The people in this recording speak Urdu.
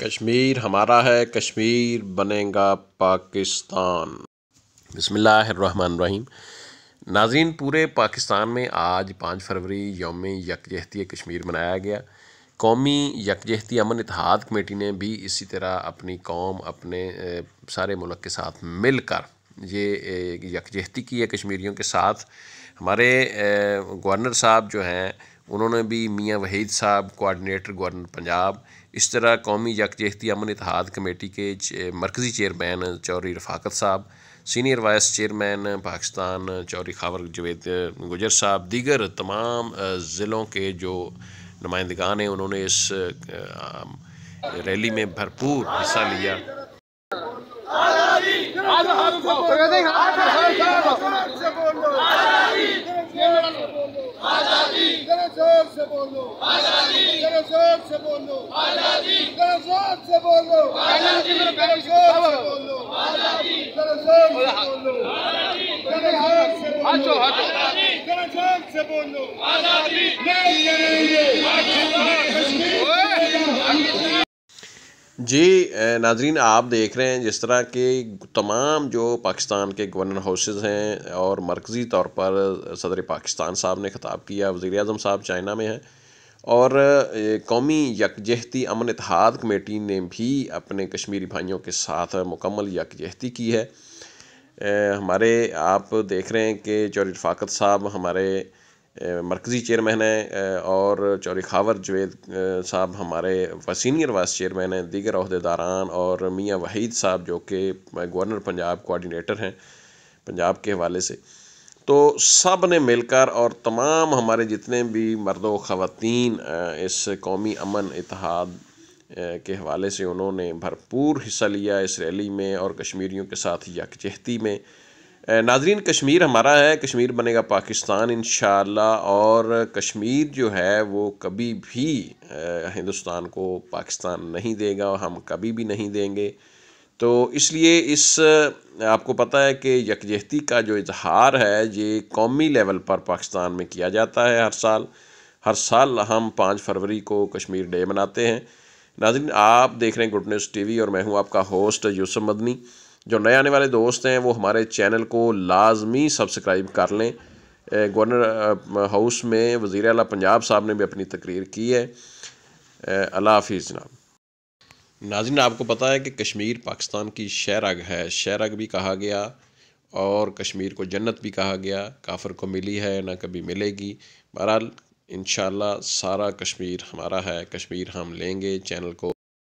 کشمیر ہمارا ہے کشمیر بنے گا پاکستان بسم اللہ الرحمن الرحیم ناظرین پورے پاکستان میں آج پانچ فروری یوم یکجہتی کشمیر منایا گیا قومی یکجہتی امن اتحاد کمیٹی نے بھی اسی طرح اپنی قوم اپنے سارے ملک کے ساتھ مل کر یہ یکجہتی کی ہے کشمیریوں کے ساتھ ہمارے گورنر صاحب جو ہیں انہوں نے بھی میاں وحید صاحب کوارڈینیٹر گورنر پنجاب اس طرح قومی یکجہتی امن اتحاد کمیٹی کے مرکزی چیئرمین چوری رفاقت صاحب سینئر وائس چیئرمین پاکستان چوری خاور جوید گجر صاحب دیگر تمام ضلعوں کے جو نمائندگان ہیں انہوں نے اس ریلی میں بھرپور حصہ لیا बोलो घणे शोरो جی ناظرین آپ دیکھ رہے ہیں جس طرح کہ تمام جو پاکستان کے گورنر ہاؤسز ہیں اور مرکزی طور پر صدر پاکستان صاحب نے خطاب کیا وزیر اعظم صاحب چائنا میں ہیں اور قومی یکجہتی امن اتحاد کمیٹی نے بھی اپنے کشمیری بھائیوں کے ساتھ مکمل یکجہتی کی ہے ہمارے آپ دیکھ رہے ہیں کہ چور رفاقت صاحب ہمارے مرکزی چیئرمین ہیں اور چوری خاور جوید صاحب ہمارے سینئر واس چیئرمین ہیں دیگر عہدے داران اور میاں وحید صاحب جو کہ گورنر پنجاب کوارڈینیٹر ہیں پنجاب کے حوالے سے تو سب نے مل کر اور تمام ہمارے جتنے بھی مرد و خواتین اس قومی امن اتحاد کے حوالے سے انہوں نے بھرپور حصہ لیا اس ریلی میں اور کشمیریوں کے ساتھ یکجہتی میں ناظرین کشمیر ہمارا ہے کشمیر بنے گا پاکستان انشاءاللہ اور کشمیر جو ہے وہ کبھی بھی ہندوستان کو پاکستان نہیں دے گا ہم کبھی بھی نہیں دیں گے تو اس لیے اس آپ کو پتہ ہے کہ یکجہتی کا جو اظہار ہے یہ قومی لیول پر پاکستان میں کیا جاتا ہے ہر سال ہر سال ہم پانچ فروری کو کشمیر ڈے مناتے ہیں ناظرین آپ دیکھ رہے ہیں گڈ نیوز ٹی وی اور میں ہوں آپ کا ہوسٹ یوسف مدنی جو نئے آنے والے دوست ہیں وہ ہمارے چینل کو لازمی سبسکرائب کر لیں گورنر ہاؤس میں وزیر اعلیٰ پنجاب صاحب نے بھی اپنی تقریر کی ہے اللہ حافظ جناب ناظرین آپ کو پتہ ہے کہ کشمیر پاکستان کی شہرگ ہے شہرگ بھی کہا گیا اور کشمیر کو جنت بھی کہا گیا کافر کو ملی ہے نہ کبھی ملے گی بہرحال انشاءاللہ سارا کشمیر ہمارا ہے کشمیر ہم لیں گے چینل کو